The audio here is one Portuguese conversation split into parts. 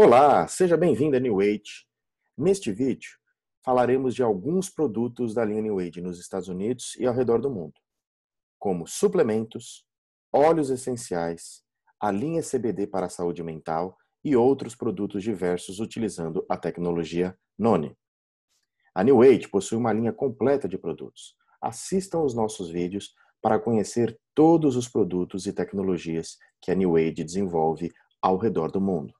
Olá, seja bem-vindo a New Age. Neste vídeo, falaremos de alguns produtos da linha New Age nos Estados Unidos e ao redor do mundo, como suplementos, óleos essenciais, a linha CBD para a saúde mental e outros produtos diversos utilizando a tecnologia None. A New Age possui uma linha completa de produtos. Assistam os nossos vídeos para conhecer todos os produtos e tecnologias que a New Age desenvolve ao redor do mundo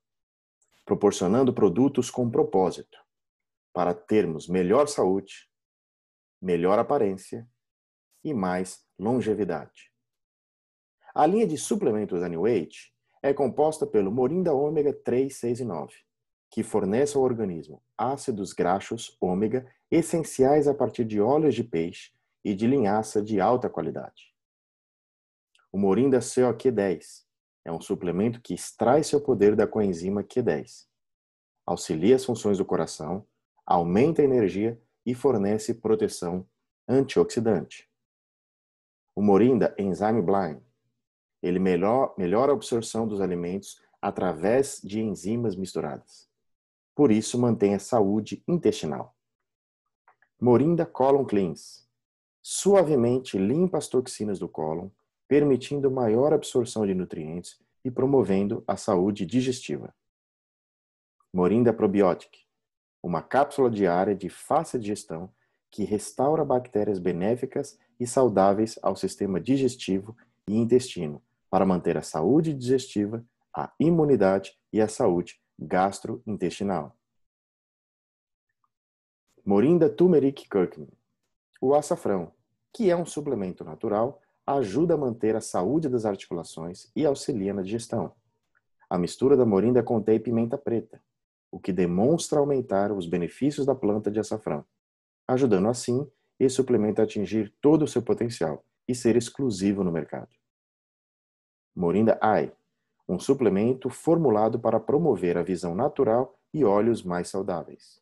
proporcionando produtos com propósito para termos melhor saúde, melhor aparência e mais longevidade. A linha de suplementos Age é composta pelo morinda ômega 3, 6 e 9, que fornece ao organismo ácidos graxos ômega essenciais a partir de óleos de peixe e de linhaça de alta qualidade. O morinda CoQ10 é um suplemento que extrai seu poder da coenzima Q10, auxilia as funções do coração, aumenta a energia e fornece proteção antioxidante. O morinda enzyme blind. Ele melhora a absorção dos alimentos através de enzimas misturadas. Por isso, mantém a saúde intestinal. Morinda Colon Cleans. Suavemente limpa as toxinas do cólon permitindo maior absorção de nutrientes e promovendo a saúde digestiva. Morinda Probiotic uma cápsula diária de fácil digestão que restaura bactérias benéficas e saudáveis ao sistema digestivo e intestino para manter a saúde digestiva, a imunidade e a saúde gastrointestinal. Morinda Turmeric Curcumin. O açafrão, que é um suplemento natural ajuda a manter a saúde das articulações e auxilia na digestão. A mistura da moringa contém pimenta preta, o que demonstra aumentar os benefícios da planta de açafrão, ajudando assim esse suplemento a atingir todo o seu potencial e ser exclusivo no mercado. Morinda Ai, um suplemento formulado para promover a visão natural e olhos mais saudáveis.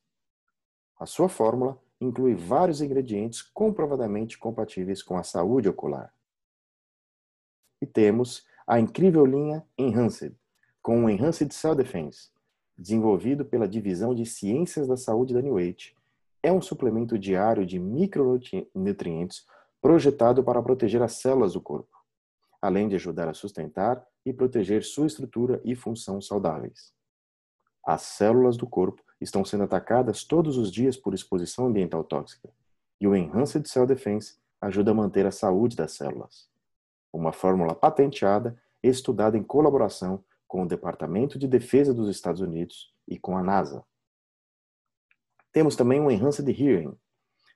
A sua fórmula inclui vários ingredientes comprovadamente compatíveis com a saúde ocular. E temos a incrível linha Enhanced, com o Enhanced Cell Defense, desenvolvido pela Divisão de Ciências da Saúde da New Age. É um suplemento diário de micronutrientes projetado para proteger as células do corpo, além de ajudar a sustentar e proteger sua estrutura e função saudáveis. As células do corpo estão sendo atacadas todos os dias por exposição ambiental tóxica, e o Enhanced Cell Defense ajuda a manter a saúde das células uma fórmula patenteada estudada em colaboração com o Departamento de Defesa dos Estados Unidos e com a NASA. Temos também um Enhanced Hearing,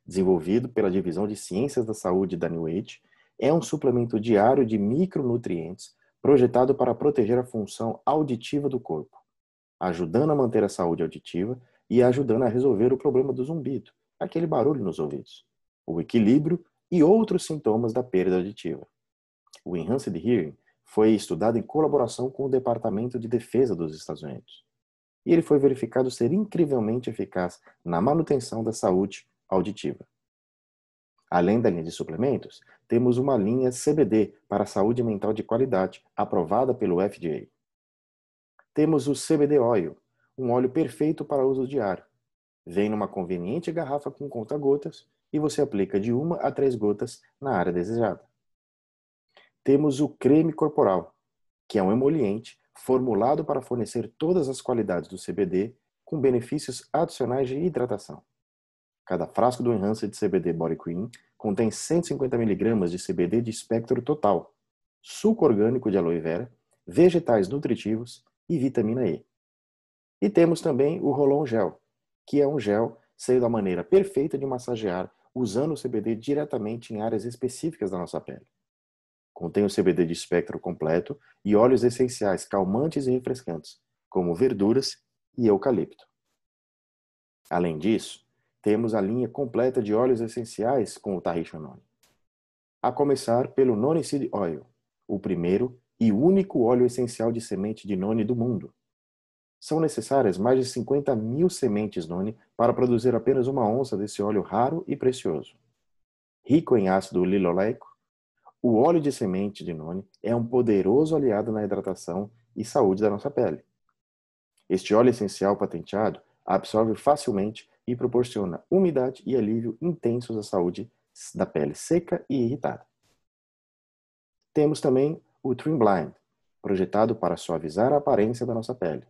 desenvolvido pela Divisão de Ciências da Saúde da New Age, é um suplemento diário de micronutrientes projetado para proteger a função auditiva do corpo, ajudando a manter a saúde auditiva e ajudando a resolver o problema do zumbido, aquele barulho nos ouvidos, o equilíbrio e outros sintomas da perda auditiva. O Enhanced Hearing foi estudado em colaboração com o Departamento de Defesa dos Estados Unidos. E ele foi verificado ser incrivelmente eficaz na manutenção da saúde auditiva. Além da linha de suplementos, temos uma linha CBD para saúde mental de qualidade, aprovada pelo FDA. Temos o CBD Oil, um óleo perfeito para uso diário. Vem numa conveniente garrafa com conta-gotas e você aplica de uma a três gotas na área desejada. Temos o creme corporal, que é um emoliente formulado para fornecer todas as qualidades do CBD com benefícios adicionais de hidratação. Cada frasco do de CBD Body Cream contém 150 mg de CBD de espectro total, suco orgânico de aloe vera, vegetais nutritivos e vitamina E. E temos também o Rolon Gel, que é um gel sendo a maneira perfeita de massagear usando o CBD diretamente em áreas específicas da nossa pele. Contém o CBD de espectro completo e óleos essenciais, calmantes e refrescantes, como verduras e eucalipto. Além disso, temos a linha completa de óleos essenciais com o Tahicho Noni. A começar pelo Noni Seed Oil, o primeiro e único óleo essencial de semente de noni do mundo. São necessárias mais de 50 mil sementes noni para produzir apenas uma onça desse óleo raro e precioso. Rico em ácido linoleico, o óleo de semente de Noni é um poderoso aliado na hidratação e saúde da nossa pele. Este óleo essencial patenteado absorve facilmente e proporciona umidade e alívio intensos à saúde da pele seca e irritada. Temos também o Trim Blind, projetado para suavizar a aparência da nossa pele.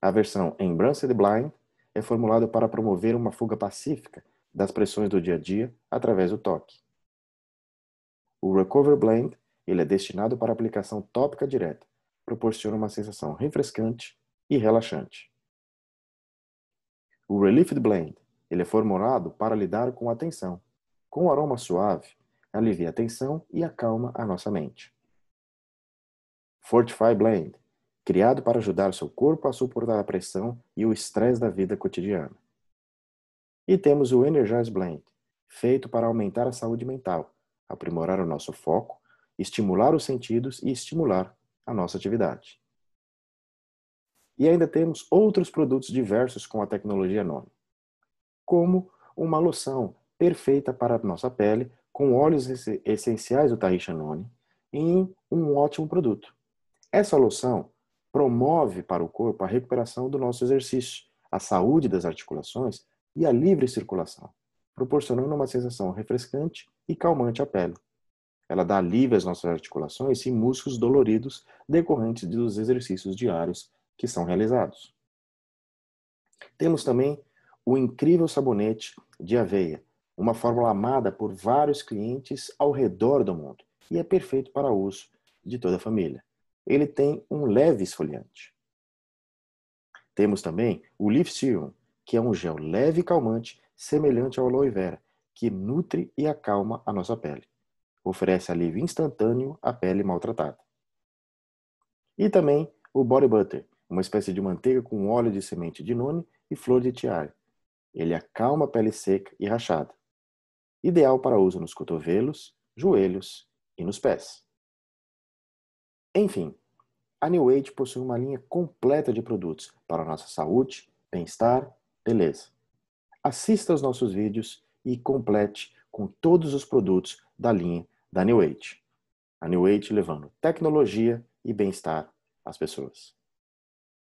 A versão Embranced Blind é formulada para promover uma fuga pacífica das pressões do dia a dia através do toque. O Recover Blend ele é destinado para aplicação tópica direta, proporciona uma sensação refrescante e relaxante. O Relief Blend ele é formulado para lidar com a tensão. Com um aroma suave, alivia a tensão e acalma a nossa mente. Fortify Blend, criado para ajudar seu corpo a suportar a pressão e o estresse da vida cotidiana. E temos o Energize Blend, feito para aumentar a saúde mental, aprimorar o nosso foco, estimular os sentidos e estimular a nossa atividade. E ainda temos outros produtos diversos com a tecnologia Nome, como uma loção perfeita para a nossa pele com óleos essenciais do Tahisha Noni em um ótimo produto. Essa loção promove para o corpo a recuperação do nosso exercício, a saúde das articulações e a livre circulação proporcionando uma sensação refrescante e calmante à pele. Ela dá alívio às nossas articulações e músculos doloridos decorrentes dos exercícios diários que são realizados. Temos também o incrível sabonete de aveia, uma fórmula amada por vários clientes ao redor do mundo e é perfeito para uso de toda a família. Ele tem um leve esfoliante. Temos também o Leaf Serum, que é um gel leve e calmante semelhante ao aloe vera, que nutre e acalma a nossa pele. Oferece alívio instantâneo à pele maltratada. E também o body butter, uma espécie de manteiga com óleo de semente de noni e flor de tiare. Ele acalma a pele seca e rachada. Ideal para uso nos cotovelos, joelhos e nos pés. Enfim, a New Age possui uma linha completa de produtos para nossa saúde, bem-estar, beleza assista aos nossos vídeos e complete com todos os produtos da linha da New Age. A New Age levando tecnologia e bem-estar às pessoas.